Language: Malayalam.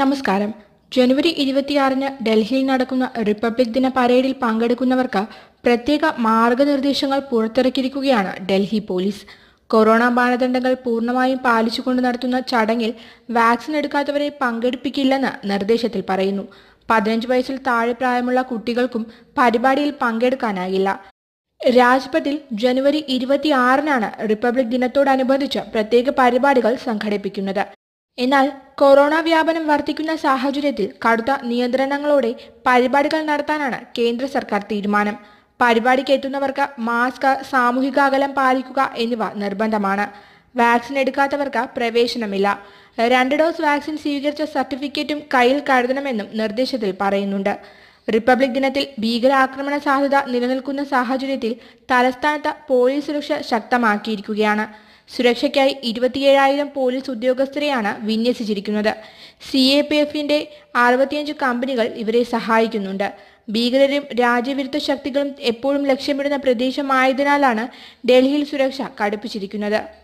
നമസ്കാരം ജനുവരി ഇരുപത്തിയാറിന് ഡൽഹിയിൽ നടക്കുന്ന റിപ്പബ്ലിക് ദിന പരേഡിൽ പങ്കെടുക്കുന്നവർക്ക് പ്രത്യേക മാർഗനിർദ്ദേശങ്ങൾ പുറത്തിറക്കിയിരിക്കുകയാണ് ഡൽഹി പോലീസ് കൊറോണ മാനദണ്ഡങ്ങൾ പൂർണ്ണമായും പാലിച്ചുകൊണ്ട് നടത്തുന്ന ചടങ്ങിൽ വാക്സിൻ എടുക്കാത്തവരെ പങ്കെടുപ്പിക്കില്ലെന്ന് നിർദ്ദേശത്തിൽ പറയുന്നു പതിനഞ്ച് വയസ്സിൽ താഴെ പ്രായമുള്ള കുട്ടികൾക്കും പരിപാടിയിൽ പങ്കെടുക്കാനാകില്ല രാജ്പഥിൽ ജനുവരി ഇരുപത്തിയാറിനാണ് റിപ്പബ്ലിക് ദിനത്തോടനുബന്ധിച്ച് പ്രത്യേക പരിപാടികൾ സംഘടിപ്പിക്കുന്നത് എന്നാൽ കൊറോണ വ്യാപനം വർദ്ധിക്കുന്ന സാഹചര്യത്തിൽ കടുത്ത നിയന്ത്രണങ്ങളോടെ പരിപാടികൾ നടത്താനാണ് കേന്ദ്ര സർക്കാർ തീരുമാനം പരിപാടിക്ക് എത്തുന്നവർക്ക് മാസ്ക് സാമൂഹിക അകലം പാലിക്കുക എന്നിവ നിർബന്ധമാണ് വാക്സിൻ എടുക്കാത്തവർക്ക് പ്രവേശനമില്ല രണ്ട് ഡോസ് വാക്സിൻ സ്വീകരിച്ച സർട്ടിഫിക്കറ്റും കയ്യിൽ കരുതണമെന്നും നിർദ്ദേശത്തിൽ പറയുന്നുണ്ട് റിപ്പബ്ലിക് ദിനത്തിൽ ഭീകരാക്രമണ സാധ്യത നിലനിൽക്കുന്ന സാഹചര്യത്തിൽ തലസ്ഥാനത്ത് പോലീസ് സുരക്ഷ ശക്തമാക്കിയിരിക്കുകയാണ് സുരക്ഷയ്ക്കായി ഇരുപത്തിയേഴായിരം പോലീസ് ഉദ്യോഗസ്ഥരെയാണ് വിന്യസിച്ചിരിക്കുന്നത് സി എ പി എഫിന്റെ അറുപത്തിയഞ്ച് കമ്പനികൾ ഇവരെ സഹായിക്കുന്നുണ്ട് ഭീകരരും രാജ്യവിരുദ്ധ ശക്തികളും എപ്പോഴും ലക്ഷ്യമിടുന്ന പ്രദേശമായതിനാലാണ് ഡൽഹിയിൽ സുരക്ഷ കടുപ്പിച്ചിരിക്കുന്നത്